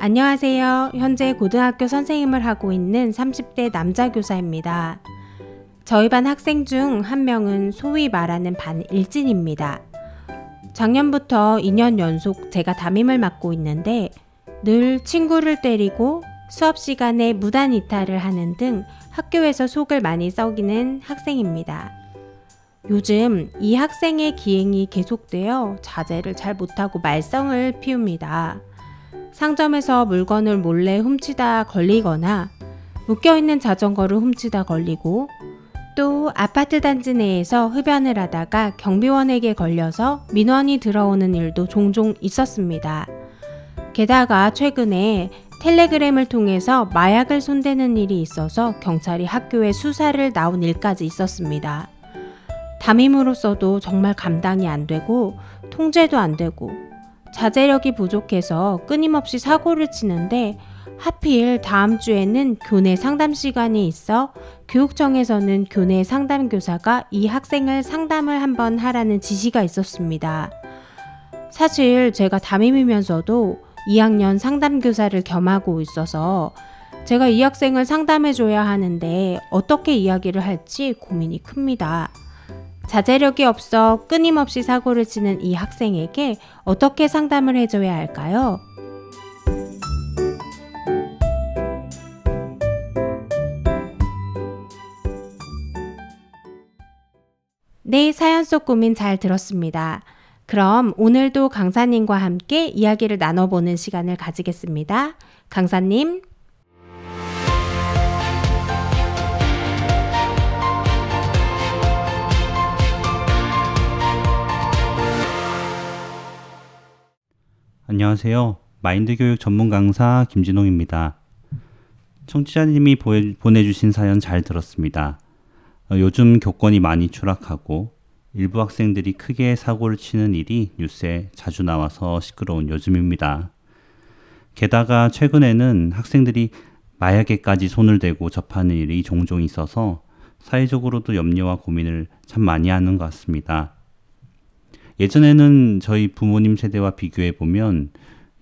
안녕하세요. 현재 고등학교 선생님을 하고 있는 30대 남자 교사입니다. 저희 반 학생 중 한 명은 소위 말하는 반 일진입니다. 작년부터 2년 연속 제가 담임을 맡고 있는데 늘 친구를 때리고 수업 시간에 무단 이탈을 하는 등 학교에서 속을 많이 썩이는 학생입니다. 요즘 이 학생의 기행이 계속되어 자제를 잘 못하고 말썽을 피웁니다. 상점에서 물건을 몰래 훔치다 걸리거나 묶여있는 자전거를 훔치다 걸리고 또 아파트 단지 내에서 흡연을 하다가 경비원에게 걸려서 민원이 들어오는 일도 종종 있었습니다. 게다가 최근에 텔레그램을 통해서 마약을 손대는 일이 있어서 경찰이 학교에 수사를 나온 일까지 있었습니다. 담임으로서도 정말 감당이 안 되고 통제도 안 되고 자제력이 부족해서 끊임없이 사고를 치는데 하필 다음 주에는 교내 상담 시간이 있어 교육청에서는 교내 상담 교사가 이 학생을 상담을 한번 하라는 지시가 있었습니다. 사실 제가 담임이면서도 2학년 상담교사를 겸하고 있어서 제가 이 학생을 상담해줘야 하는데 어떻게 이야기를 할지 고민이 큽니다. 자제력이 없어 끊임없이 사고를 치는 이 학생에게 어떻게 상담을 해줘야 할까요? 네, 사연 속 고민 잘 들었습니다. 그럼 오늘도 강사님과 함께 이야기를 나눠보는 시간을 가지겠습니다. 강사님. 안녕하세요. 마인드 교육 전문 강사 김진홍입니다. 청취자님이 보내주신 사연 잘 들었습니다. 어, 요즘 교권이 많이 추락하고 일부 학생들이 크게 사고를 치는 일이 뉴스에 자주 나와서 시끄러운 요즘입니다. 게다가 최근에는 학생들이 마약에까지 손을 대고 접하는 일이 종종 있어서 사회적으로도 염려와 고민을 참 많이 하는 것 같습니다. 예전에는 저희 부모님 세대와 비교해 보면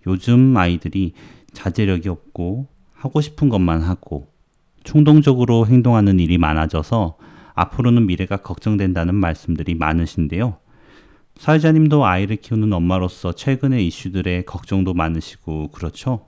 요즘 아이들이 자제력이 없고 하고 싶은 것만 하고 충동적으로 행동하는 일이 많아져서 앞으로는 미래가 걱정된다는 말씀들이 많으신데요. 사회자님도 아이를 키우는 엄마로서 최근의 이슈들에 걱정도 많으시고 그렇죠?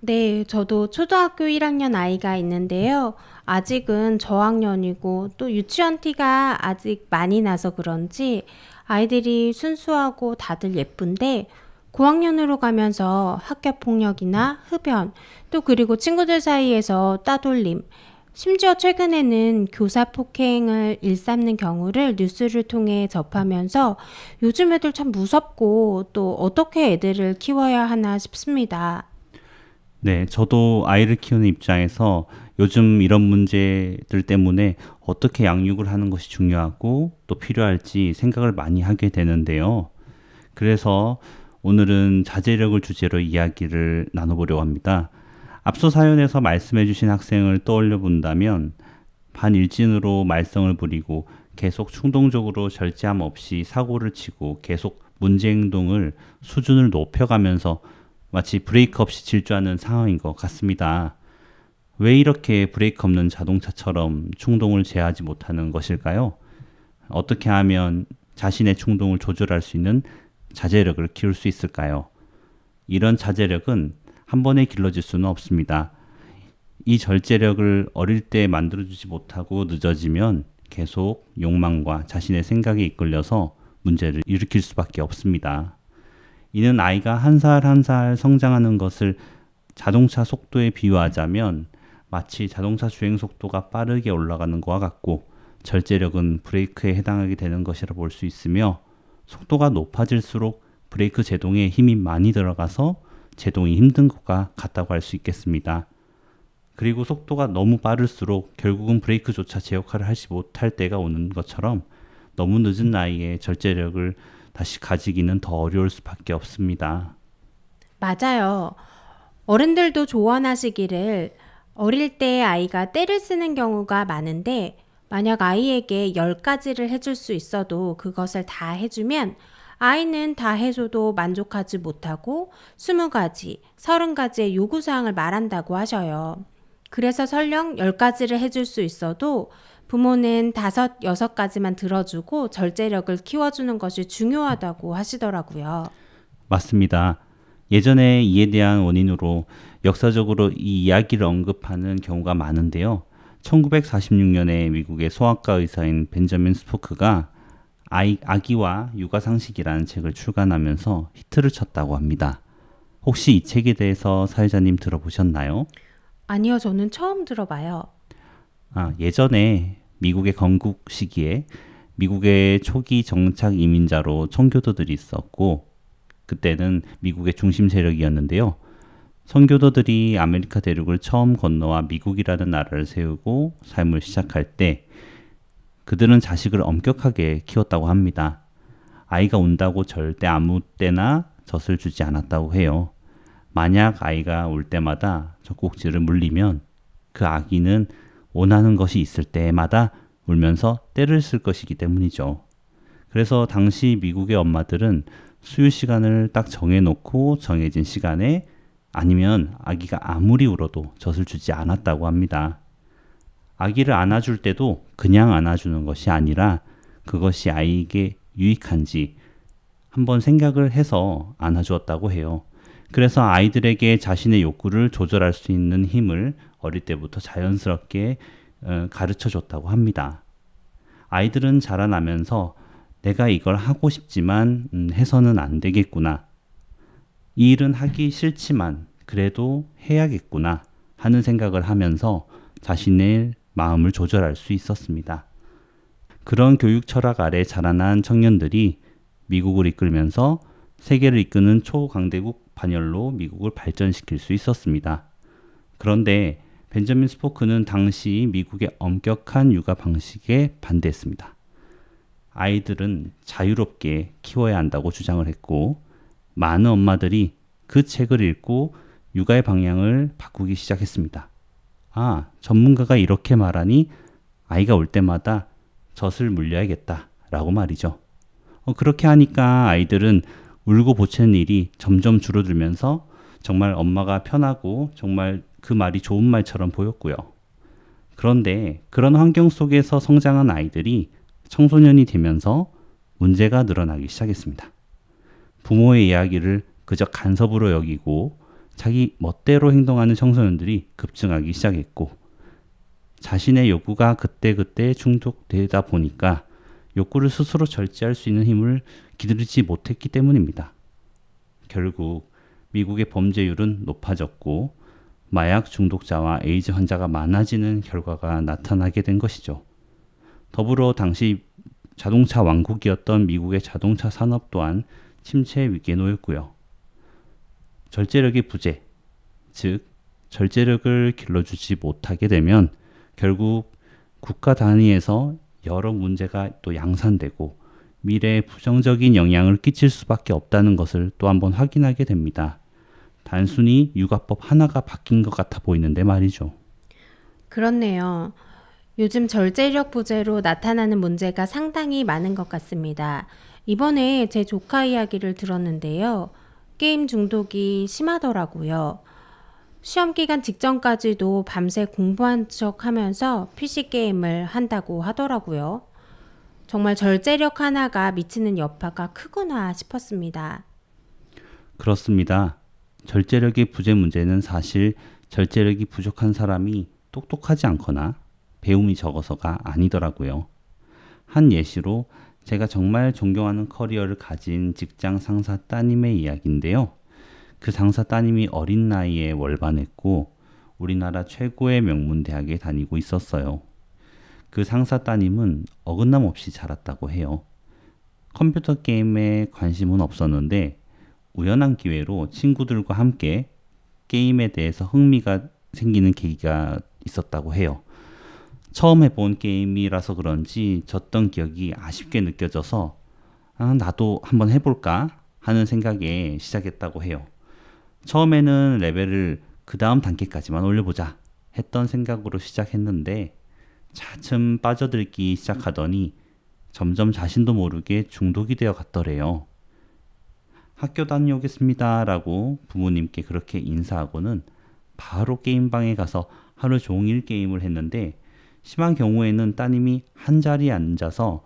네, 저도 초등학교 1학년 아이가 있는데요. 아직은 저학년이고 또 유치원 티가 아직 많이 나서 그런지 아이들이 순수하고 다들 예쁜데 고학년으로 가면서 학교 폭력이나 흡연, 또 그리고 친구들 사이에서 따돌림, 심지어 최근에는 교사 폭행을 일삼는 경우를 뉴스를 통해 접하면서 요즘 애들 참 무섭고 또 어떻게 애들을 키워야 하나 싶습니다. 네, 저도 아이를 키우는 입장에서 요즘 이런 문제들 때문에 어떻게 양육을 하는 것이 중요하고 또 필요할지 생각을 많이 하게 되는데요. 그래서 오늘은 자제력을 주제로 이야기를 나눠보려고 합니다. 앞서 사연에서 말씀해 주신 학생을 떠올려 본다면 반일진으로 말썽을 부리고 계속 충동적으로 절제함 없이 사고를 치고 계속 문제 행동을 수준을 높여가면서 마치 브레이크 없이 질주하는 상황인 것 같습니다. 왜 이렇게 브레이크 없는 자동차처럼 충동을 제어하지 못하는 것일까요? 어떻게 하면 자신의 충동을 조절할 수 있는 자제력을 키울 수 있을까요? 이런 자제력은 한 번에 길러질 수는 없습니다. 이 절제력을 어릴 때 만들어주지 못하고 늦어지면 계속 욕망과 자신의 생각에 이끌려서 문제를 일으킬 수밖에 없습니다. 이는 아이가 한 살 한 살 성장하는 것을 자동차 속도에 비유하자면 마치 자동차 주행 속도가 빠르게 올라가는 것과 같고 절제력은 브레이크에 해당하게 되는 것이라 볼 수 있으며 속도가 높아질수록 브레이크 제동에 힘이 많이 들어가서 제동이 힘든 것과 같다고 할 수 있겠습니다. 그리고 속도가 너무 빠를수록 결국은 브레이크조차 제 역할을 하지 못할 때가 오는 것처럼 너무 늦은 나이에 절제력을 다시 가지기는 더 어려울 수밖에 없습니다. 맞아요. 어른들도 조언하시기를 어릴 때 아이가 때를 쓰는 경우가 많은데 만약 아이에게 10가지를 해줄 수 있어도 그것을 다 해주면 아이는 다 해줘도 만족하지 못하고 20가지, 30가지의 요구사항을 말한다고 하셔요. 그래서 설령 10가지를 해줄 수 있어도 부모는 5, 6 가지만 들어주고 절제력을 키워주는 것이 중요하다고 하시더라고요. 맞습니다. 예전에 이에 대한 원인으로 역사적으로 이 이야기를 언급하는 경우가 많은데요. 1946년에 미국의 소아과 의사인 벤자민 스포크가 아이, 아기와 육아 상식이라는 책을 출간하면서 히트를 쳤다고 합니다. 혹시 이 책에 대해서 사회자님 들어보셨나요? 아니요, 저는 처음 들어봐요. 아, 예전에 미국의 건국 시기에 미국의 초기 정착 이민자로 청교도들이 있었고 그때는 미국의 중심 세력이었는데요. 선교도들이 아메리카 대륙을 처음 건너와 미국이라는 나라를 세우고 삶을 시작할 때 그들은 자식을 엄격하게 키웠다고 합니다. 아이가 운다고 절대 아무 때나 젖을 주지 않았다고 해요. 만약 아이가 울 때마다 젖꼭지를 물리면 그 아기는 원하는 것이 있을 때마다 울면서 때를 쓸 것이기 때문이죠. 그래서 당시 미국의 엄마들은 수유 시간을 딱 정해놓고 정해진 시간에 아니면 아기가 아무리 울어도 젖을 주지 않았다고 합니다. 아기를 안아줄 때도 그냥 안아주는 것이 아니라 그것이 아이에게 유익한지 한번 생각을 해서 안아주었다고 해요. 그래서 아이들에게 자신의 욕구를 조절할 수 있는 힘을 어릴 때부터 자연스럽게 어, 가르쳐 줬다고 합니다. 아이들은 자라나면서 내가 이걸 하고 싶지만 음, 해서는 안 되겠구나. 이 일은 하기 싫지만 그래도 해야겠구나 하는 생각을 하면서 자신의 마음을 조절할 수 있었습니다. 그런 교육 철학 아래 자라난 청년들이 미국을 이끌면서 세계를 이끄는 초강대국 반열로 미국을 발전시킬 수 있었습니다. 그런데 벤저민 스포크는 당시 미국의 엄격한 육아 방식에 반대했습니다. 아이들은 자유롭게 키워야 한다고 주장을 했고, 많은 엄마들이 그 책을 읽고 육아의 방향을 바꾸기 시작했습니다. 아, 전문가가 이렇게 말하니 아이가 올 때마다 젖을 물려야겠다. 라고 말이죠. 어, 그렇게 하니까 아이들은 울고 보채는 일이 점점 줄어들면서 정말 엄마가 편하고 정말 그 말이 좋은 말처럼 보였고요. 그런데 그런 환경 속에서 성장한 아이들이 청소년이 되면서 문제가 늘어나기 시작했습니다. 부모의 이야기를 그저 간섭으로 여기고 자기 멋대로 행동하는 청소년들이 급증하기 시작했고 자신의 욕구가 그때그때 충족되다 보니까 욕구를 스스로 절제할 수 있는 힘을 기르지 못했기 때문입니다. 결국 미국의 범죄율은 높아졌고 마약 중독자와 에이즈 환자가 많아지는 결과가 나타나게 된 것이죠. 더불어 당시 자동차 왕국이었던 미국의 자동차 산업 또한 침체 위기에 놓였고요. 절제력이 부재, 즉 절제력을 길러주지 못하게 되면 결국 국가 단위에서 여러 문제가 또 양산되고 미래에 부정적인 영향을 끼칠 수밖에 없다는 것을 또 한번 확인하게 됩니다. 단순히 육아법 하나가 바뀐 것 같아 보이는데 말이죠. 그렇네요. 요즘 절제력 부재로 나타나는 문제가 상당히 많은 것 같습니다. 이번에 제 조카 이야기를 들었는데요. 게임 중독이 심하더라고요. 시험 기간 직전까지도 밤새 공부한 척 하면서 PC게임을 한다고 하더라고요. 정말 절제력 하나가 미치는 여파가 크구나 싶었습니다. 그렇습니다. 절제력의 부재 문제는 사실 절제력이 부족한 사람이 똑똑하지 않거나 배움이 적어서가 아니더라고요. 한 예시로 제가 정말 존경하는 커리어를 가진 직장 상사 따님의 이야기인데요. 그 상사 따님이 어린 나이에 월반했고 우리나라 최고의 명문 대학에 다니고 있었어요. 그 상사 따님은 어긋남 없이 자랐다고 해요. 컴퓨터 게임에 관심은 없었는데 우연한 기회로 친구들과 함께 게임에 대해서 흥미가 생기는 계기가 있었다고 해요. 처음 해본 게임이라서 그런지 졌던 기억이 아쉽게 느껴져서 아, 나도 한번 해볼까 하는 생각에 시작했다고 해요. 처음에는 레벨을 그 다음 단계까지만 올려보자 했던 생각으로 시작했는데 차츰 빠져들기 시작하더니 점점 자신도 모르게 중독이 되어 갔더래요. 학교 다녀오겠습니다 라고 부모님께 그렇게 인사하고는 바로 게임방에 가서 하루 종일 게임을 했는데 심한 경우에는 따님이 한 자리에 앉아서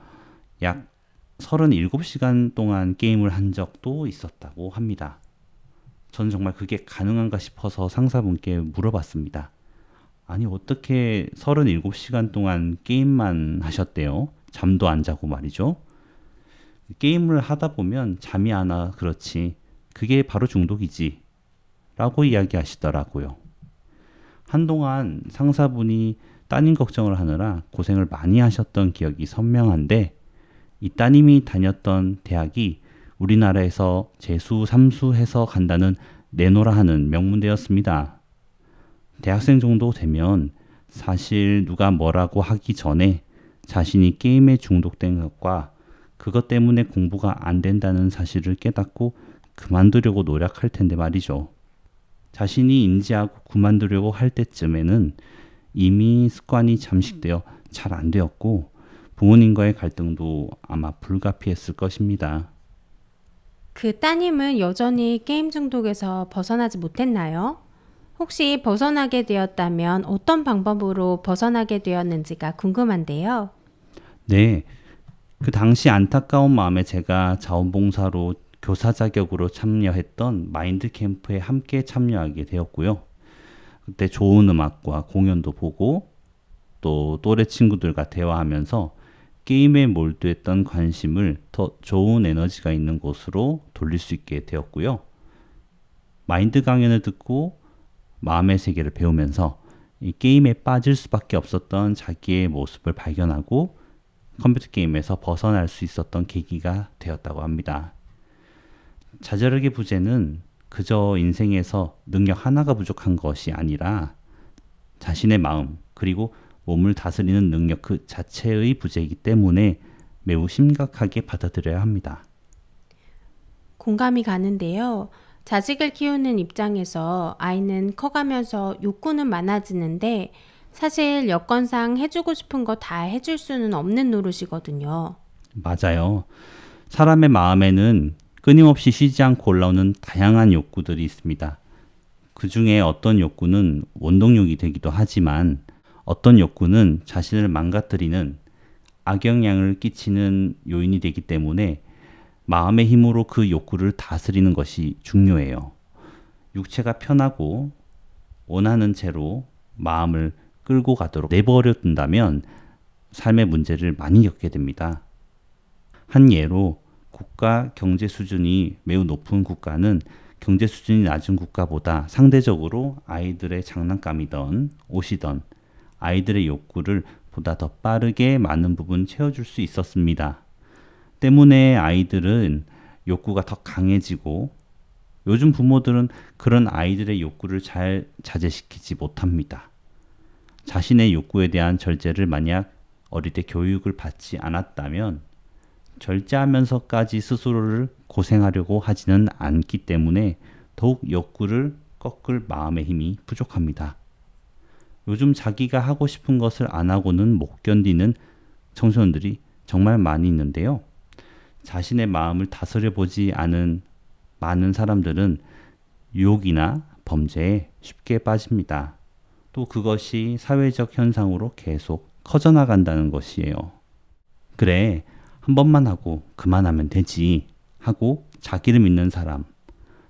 약 37시간 동안 게임을 한 적도 있었다고 합니다. 저는 정말 그게 가능한가 싶어서 상사분께 물어봤습니다. 아니, 어떻게 37시간 동안 게임만 하셨대요? 잠도 안 자고 말이죠. 게임을 하다 보면 잠이 안 와, 그렇지. 그게 바로 중독이지. 라고 이야기하시더라고요. 한동안 상사분이 따님 걱정을 하느라 고생을 많이 하셨던 기억이 선명한데 이 따님이 다녔던 대학이 우리나라에서 재수 삼수해서 간다는 내노라 하는 명문대였습니다. 대학생 정도 되면 사실 누가 뭐라고 하기 전에 자신이 게임에 중독된 것과 그것 때문에 공부가 안 된다는 사실을 깨닫고 그만두려고 노력할 텐데 말이죠. 자신이 인지하고 그만두려고 할 때쯤에는 이미 습관이 잠식되어 잘 안 되었고 부모님과의 갈등도 아마 불가피했을 것입니다. 그 따님은 여전히 게임 중독에서 벗어나지 못했나요? 혹시 벗어나게 되었다면 어떤 방법으로 벗어나게 되었는지가 궁금한데요. 네. 그 당시 안타까운 마음에 제가 자원봉사로 교사 자격으로 참여했던 마인드 캠프에 함께 참여하게 되었고요. 그때 좋은 음악과 공연도 보고 또 또래 친구들과 대화하면서 게임에 몰두했던 관심을 더 좋은 에너지가 있는 곳으로 돌릴 수 있게 되었고요. 마인드 강연을 듣고 마음의 세계를 배우면서 이 게임에 빠질 수밖에 없었던 자기의 모습을 발견하고 컴퓨터 게임에서 벗어날 수 있었던 계기가 되었다고 합니다. 자잘하게 부제는 그저 인생에서 능력 하나가 부족한 것이 아니라 자신의 마음 그리고 몸을 다스리는 능력 그 자체의 부재이기 때문에 매우 심각하게 받아들여야 합니다. 공감이 가는데요. 자식을 키우는 입장에서 아이는 커가면서 욕구는 많아지는데 사실 여건상 해주고 싶은 거 다 해줄 수는 없는 노릇이거든요. 맞아요. 사람의 마음에는 끊임없이 쉬지 않고 올라오는 다양한 욕구들이 있습니다. 그 중에 어떤 욕구는 원동력이 되기도 하지만 어떤 욕구는 자신을 망가뜨리는 악영향을 끼치는 요인이 되기 때문에 마음의 힘으로 그 욕구를 다스리는 것이 중요해요. 육체가 편하고 원하는 채로 마음을 끌고 가도록 내버려 둔다면 삶의 문제를 많이 겪게 됩니다. 한 예로 국가 경제 수준이 매우 높은 국가는 경제 수준이 낮은 국가보다 상대적으로 아이들의 장난감이던 옷이던 아이들의 욕구를 보다 더 빠르게 많은 부분 채워줄 수 있었습니다. 때문에 아이들은 욕구가 더 강해지고 요즘 부모들은 그런 아이들의 욕구를 잘 자제시키지 못합니다. 자신의 욕구에 대한 절제를 만약 어릴 때 교육을 받지 않았다면 절제하면서까지 스스로를 고생하려고 하지는 않기 때문에 더욱 욕구를 꺾을 마음의 힘이 부족합니다. 요즘 자기가 하고 싶은 것을 안 하고는 못 견디는 청소년들이 정말 많이 있는데요. 자신의 마음을 다스려 보지 않은 많은 사람들은 유혹이나 범죄에 쉽게 빠집니다. 또 그것이 사회적 현상으로 계속 커져나간다는 것이에요. 그래, 한 번만 하고 그만하면 되지 하고 자기를 믿는 사람,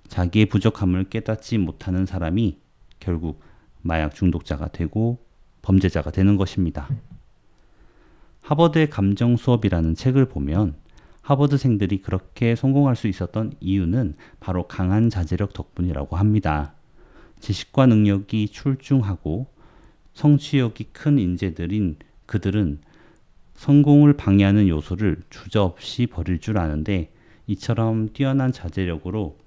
자기의 부족함을 깨닫지 못하는 사람이 결국 마약 중독자가 되고 범죄자가 되는 것입니다. 하버드의 감정 수업이라는 책을 보면 하버드생들이 그렇게 성공할 수 있었던 이유는 바로 강한 자제력 덕분이라고 합니다. 지식과 능력이 출중하고 성취욕이 큰 인재들인 그들은 성공을 방해하는 요소를 주저없이 버릴 줄 아는데 이처럼 뛰어난 자제력으로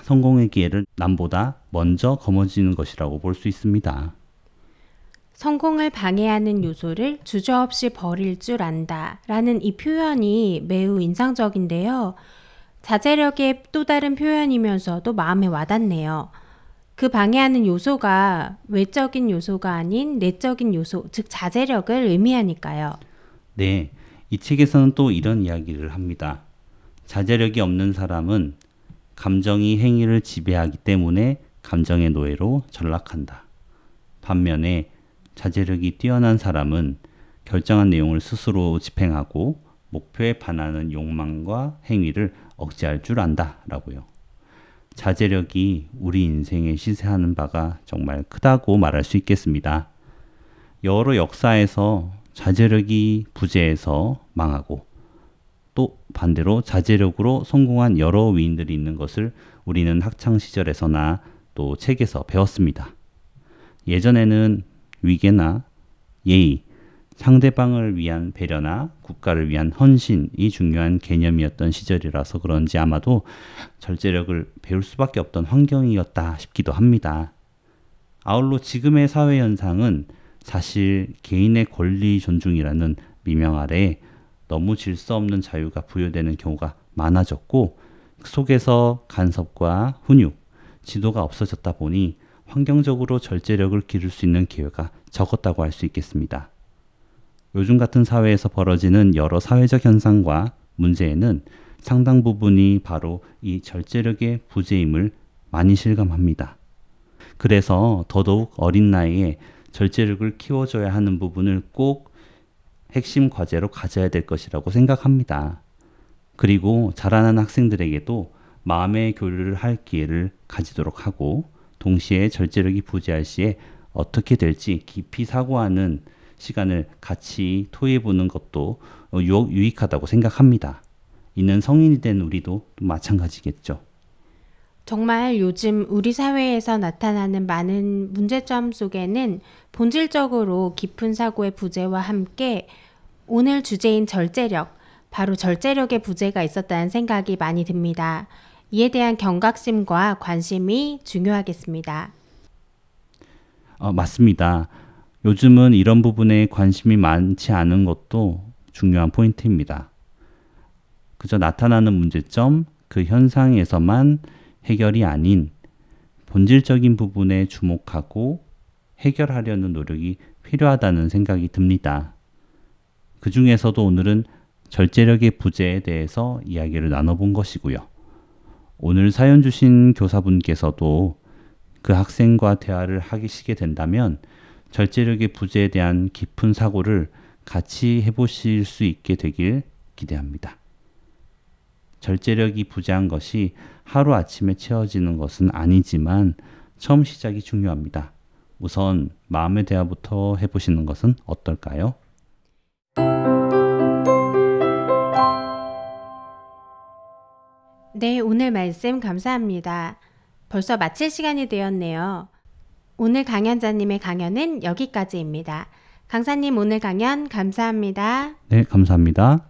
성공의 기회를 남보다 먼저 거머쥐는 것이라고 볼 수 있습니다. 성공을 방해하는 요소를 주저없이 버릴 줄 안다 라는 이 표현이 매우 인상적인데요. 자제력의 또 다른 표현이면서도 마음에 와닿네요. 그 방해하는 요소가 외적인 요소가 아닌 내적인 요소, 즉 자제력을 의미하니까요. 네, 이 책에서는 또 이런 이야기를 합니다. 자제력이 없는 사람은 감정이 행위를 지배하기 때문에 감정의 노예로 전락한다. 반면에 자제력이 뛰어난 사람은 결정한 내용을 스스로 집행하고 목표에 반하는 욕망과 행위를 억제할 줄 안다라고요. 자제력이 우리 인생에 시세하는 바가 정말 크다고 말할 수 있겠습니다. 여러 역사에서 자제력이 부재해서 망하고 또 반대로 자제력으로 성공한 여러 위인들이 있는 것을 우리는 학창 시절에서나 또 책에서 배웠습니다. 예전에는 위계나 예의, 상대방을 위한 배려나 국가를 위한 헌신이 중요한 개념이었던 시절이라서 그런지 아마도 절제력을 배울 수밖에 없던 환경이었다 싶기도 합니다. 아울러 지금의 사회 현상은 사실 개인의 권리 존중이라는 미명 아래 너무 질서 없는 자유가 부여되는 경우가 많아졌고 그 속에서 간섭과 훈육, 지도가 없어졌다 보니 환경적으로 절제력을 기를 수 있는 기회가 적었다고 할 수 있겠습니다. 요즘 같은 사회에서 벌어지는 여러 사회적 현상과 문제에는 상당 부분이 바로 이 절제력의 부재임을 많이 실감합니다. 그래서 더더욱 어린 나이에 절제력을 키워줘야 하는 부분을 꼭 핵심 과제로 가져야 될 것이라고 생각합니다. 그리고 자라는 학생들에게도 마음의 교류를 할 기회를 가지도록 하고 동시에 절제력이 부재할 시에 어떻게 될지 깊이 사고하는 시간을 같이 토해 보는 것도 유익하다고 생각합니다. 이는 성인이 된 우리도 마찬가지겠죠. 정말 요즘 우리 사회에서 나타나는 많은 문제점 속에는 본질적으로 깊은 사고의 부재와 함께 오늘 주제인 절제력, 바로 절제력의 부재가 있었다는 생각이 많이 듭니다. 이에 대한 경각심과 관심이 중요하겠습니다. 어, 맞습니다. 요즘은 이런 부분에 관심이 많지 않은 것도 중요한 포인트입니다. 그저 나타나는 문제점, 그 현상에서만 해결이 아닌 본질적인 부분에 주목하고 해결하려는 노력이 필요하다는 생각이 듭니다. 그 중에서도 오늘은 절제력의 부재에 대해서 이야기를 나눠본 것이고요. 오늘 사연 주신 교사분께서도 그 학생과 대화를 하시게 된다면 절제력의 부재에 대한 깊은 사고를 같이 해보실 수 있게 되길 기대합니다. 절제력이 부재한 것이 하루아침에 채워지는 것은 아니지만 처음 시작이 중요합니다. 우선 마음의 대화부터 해보시는 것은 어떨까요? 네, 오늘 말씀 감사합니다. 벌써 마칠 시간이 되었네요. 오늘 강연자님의 강연은 여기까지입니다. 강사님 오늘 강연 감사합니다. 네, 감사합니다.